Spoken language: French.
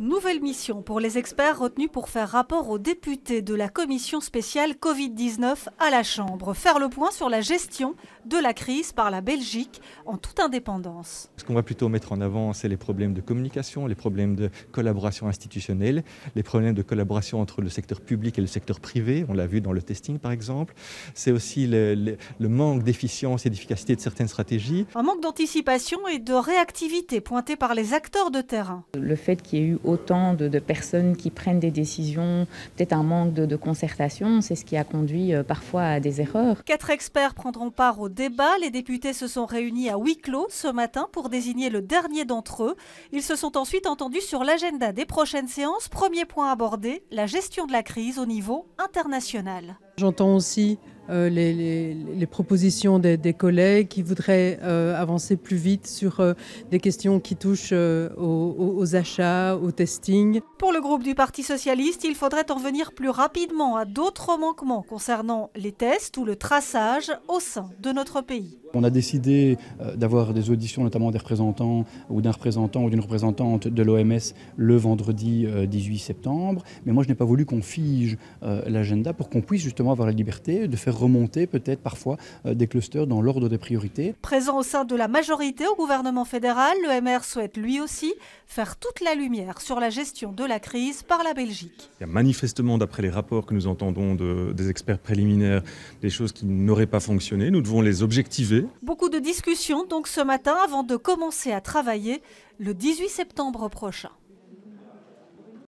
Nouvelle mission pour les experts retenus pour faire rapport aux députés de la commission spéciale Covid-19 à la Chambre. Faire le point sur la gestion de la crise par la Belgique en toute indépendance. Ce qu'on va plutôt mettre en avant, c'est les problèmes de communication, les problèmes de collaboration institutionnelle, les problèmes de collaboration entre le secteur public et le secteur privé. On l'a vu dans le testing par exemple. C'est aussi le, manque d'efficience et d'efficacité de certaines stratégies. Un manque d'anticipation et de réactivité pointé par les acteurs de terrain. Le fait qu'il y ait eu autant de, personnes qui prennent des décisions, peut-être un manque de, de concertation, c'est ce qui a conduit euh, parfois à des erreurs. Quatre experts prendront part au débat. Les députés se sont réunis à huis clos ce matin pour désigner le dernier d'entre eux. Ils se sont ensuite entendus sur l'agenda des prochaines séances. Premier point abordé, la gestion de la crise au niveau international. J'entends aussi euh, les, propositions des, collègues qui voudraient euh, avancer plus vite sur euh, des questions qui touchent aux, achats, au testing. Pour le groupe du Parti socialiste, il faudrait en venir plus rapidement à d'autres manquements concernant les tests ou le traçage au sein de notre pays. On a décidé d'avoir des auditions, notamment des représentants ou d'un représentant ou d'une représentante de l'OMS le vendredi 18 septembre. Mais moi, je n'ai pas voulu qu'on fige l'agenda pour qu'on puisse justement avoir la liberté de faire remonter peut-être parfois euh, des clusters dans l'ordre des priorités. Présent au sein de la majorité au gouvernement fédéral, le MR souhaite lui aussi faire toute la lumière sur la gestion de la crise par la Belgique. Il y a manifestement, d'après les rapports que nous entendons de, des experts préliminaires, des choses qui n'auraient pas fonctionné. Nous devons les objectiver. Beaucoup de discussions donc ce matin avant de commencer à travailler le 18 septembre prochain.